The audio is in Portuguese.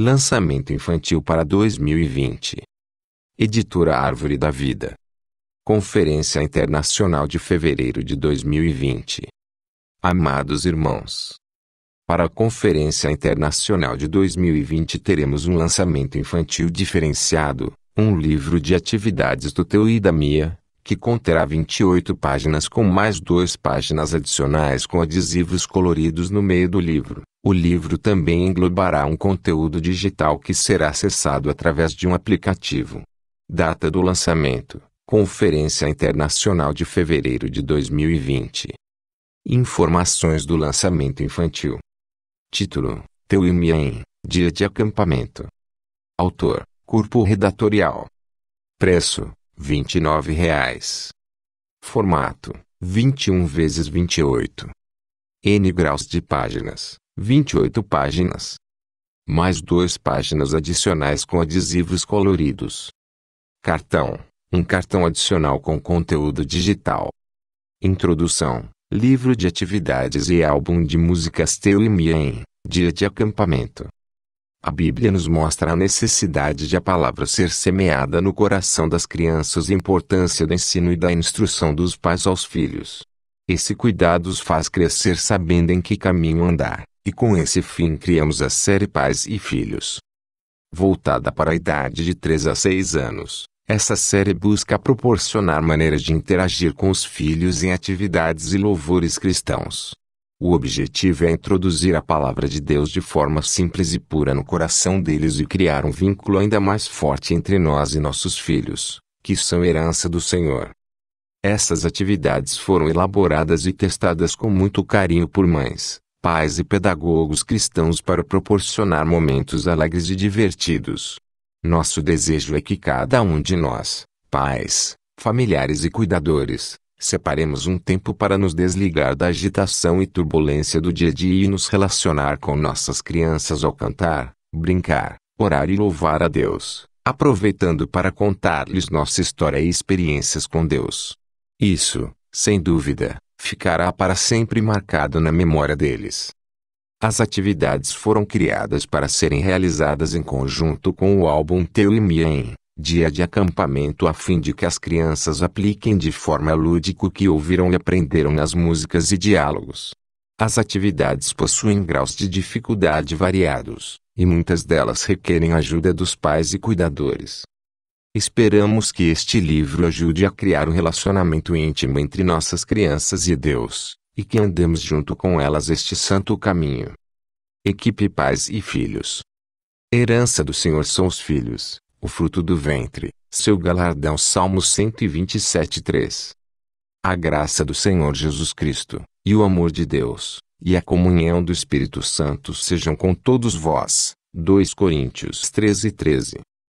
Lançamento infantil para 2020. Editora Árvore da Vida. Conferência Internacional de Fevereiro de 2020. Amados irmãos, para a Conferência Internacional de 2020 teremos um lançamento infantil diferenciado, um livro de atividades do teu e da minha, que conterá 28 páginas com mais duas páginas adicionais com adesivos coloridos no meio do livro. O livro também englobará um conteúdo digital que será acessado através de um aplicativo. Data do lançamento: Conferência Internacional de Fevereiro de 2020. Informações do lançamento infantil. Título: Teu e Mien, Dia de Acampamento. Autor: Corpo Redatorial. Preço: R$ 29,00. Formato: 21 x 28. N graus de páginas. 28 páginas. Mais duas páginas adicionais com adesivos coloridos. Cartão. Um cartão adicional com conteúdo digital. Introdução. Livro de atividades e álbum de músicas Teu e Mia em Dia de acampamento. A Bíblia nos mostra a necessidade de a palavra ser semeada no coração das crianças e a importância do ensino e da instrução dos pais aos filhos. Esse cuidado os faz crescer sabendo em que caminho andar, e com esse fim criamos a série Pais e Filhos. Voltada para a idade de 3 a 6 anos, essa série busca proporcionar maneiras de interagir com os filhos em atividades e louvores cristãos. O objetivo é introduzir a palavra de Deus de forma simples e pura no coração deles e criar um vínculo ainda mais forte entre nós e nossos filhos, que são herança do Senhor. Essas atividades foram elaboradas e testadas com muito carinho por mães, pais e pedagogos cristãos para proporcionar momentos alegres e divertidos. Nosso desejo é que cada um de nós, pais, familiares e cuidadores, separemos um tempo para nos desligar da agitação e turbulência do dia a dia e nos relacionar com nossas crianças ao cantar, brincar, orar e louvar a Deus, aproveitando para contar-lhes nossa história e experiências com Deus. Isso, sem dúvida, ficará para sempre marcado na memória deles. As atividades foram criadas para serem realizadas em conjunto com o álbum Teu e Mien, dia de acampamento a fim de que as crianças apliquem de forma lúdica o que ouviram e aprenderam nas músicas e diálogos. As atividades possuem graus de dificuldade variados, e muitas delas requerem ajuda dos pais e cuidadores. Esperamos que este livro ajude a criar um relacionamento íntimo entre nossas crianças e Deus, e que andemos junto com elas este santo caminho. Equipe Pais e Filhos Herança do Senhor são os filhos, o fruto do ventre, seu galardão Salmo 127 3 A graça do Senhor Jesus Cristo, e o amor de Deus, e a comunhão do Espírito Santo sejam com todos vós. 2 Coríntios 13 13